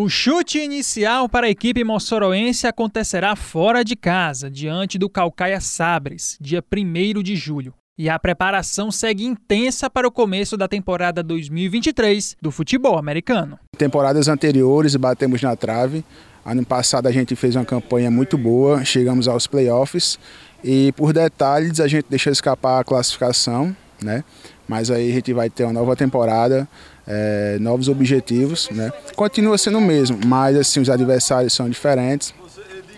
O chute inicial para a equipe moçoroense acontecerá fora de casa, diante do Calcaia Sabres, dia 1 de julho. E a preparação segue intensa para o começo da temporada 2023 do futebol americano. Temporadas anteriores batemos na trave. Ano passado a gente fez uma campanha muito boa, chegamos aos playoffs e por detalhes a gente deixou escapar a classificação, né? Mas aí a gente vai ter uma nova temporada, é, novos objetivos, né? Continua sendo o mesmo, mas assim os adversários são diferentes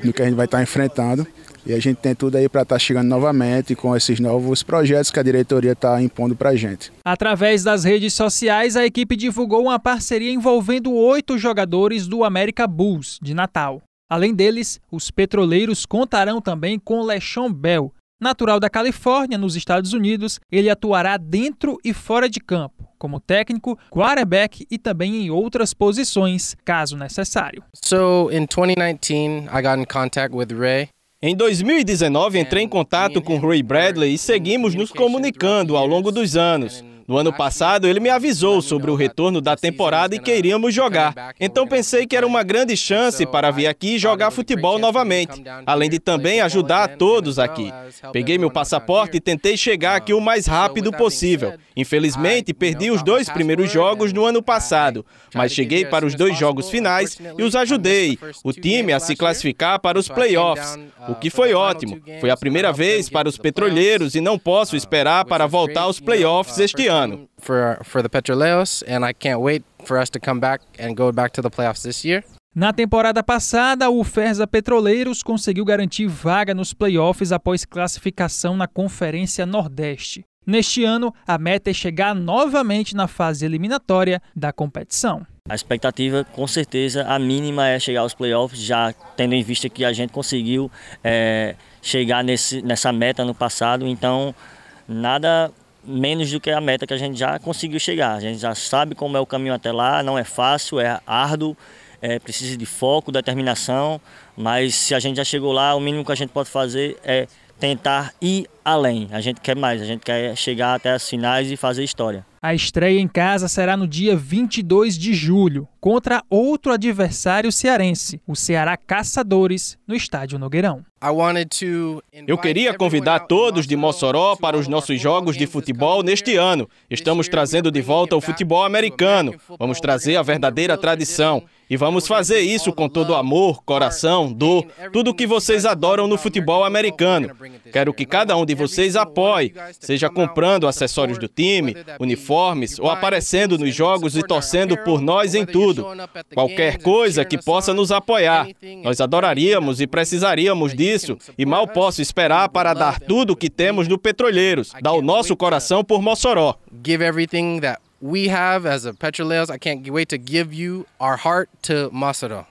do que a gente vai estar enfrentando. E a gente tem tudo aí para estar tá chegando novamente com esses novos projetos que a diretoria está impondo para a gente. Através das redes sociais, a equipe divulgou uma parceria envolvendo oito jogadores do América Bulls de Natal. Além deles, os petroleiros contarão também com Lechon Bell, Natural da Califórnia, nos Estados Unidos, ele atuará dentro e fora de campo, como técnico, quarterback e também em outras posições, caso necessário. So, in 2019, I got in contact with Ray. Em 2019, entrei em contato com Ray Bradley e seguimos nos comunicando ao longo dos anos. No ano passado, ele me avisou sobre o retorno da temporada e que iríamos jogar. Então pensei que era uma grande chance para vir aqui e jogar futebol novamente, além de também ajudar a todos aqui. Peguei meu passaporte e tentei chegar aqui o mais rápido possível. Infelizmente, perdi os dois primeiros jogos no ano passado, mas cheguei para os dois jogos finais e os ajudei, o time a se classificar para os playoffs, o que foi ótimo. Foi a primeira vez para os petroleiros e não posso esperar para voltar aos playoffs este ano done for for the Petroleos and I can't wait for us to come back and go back to the playoffs this year. Na temporada passada, o Ferza Petroleiros conseguiu garantir vaga nos playoffs após classificação na Conferência Nordeste. Neste ano, a meta é chegar novamente na fase eliminatória da competição. A expectativa, com certeza, a mínima é chegar aos playoffs, já tendo em vista que a gente conseguiu é, chegar nesse, nessa meta no passado. Então, nada menos do que a meta que a gente já conseguiu chegar. A gente já sabe como é o caminho até lá, não é fácil, é árduo, é, precisa de foco, determinação, mas se a gente já chegou lá, o mínimo que a gente pode fazer é tentar ir além. A gente quer mais, a gente quer chegar até as finais e fazer história. A estreia em casa será no dia 22 de julho, contra outro adversário cearense, o Ceará Caçadores, no estádio Nogueirão. Eu queria convidar todos de Mossoró para os nossos jogos de futebol neste ano. Estamos trazendo de volta o futebol americano. Vamos trazer a verdadeira tradição. E vamos fazer isso com todo amor, coração, dor, tudo o que vocês adoram no futebol americano. Quero que cada um de vocês apoie, seja comprando acessórios do time, uniformes ou aparecendo nos jogos e torcendo por nós em tudo. Qualquer coisa que possa nos apoiar. Nós adoraríamos e precisaríamos disso e mal posso esperar para dar tudo o que temos no Petroleiros, dar o nosso coração por Mossoró. Give everything that we have as a Petroleos, I can't wait to give you our heart to Masada.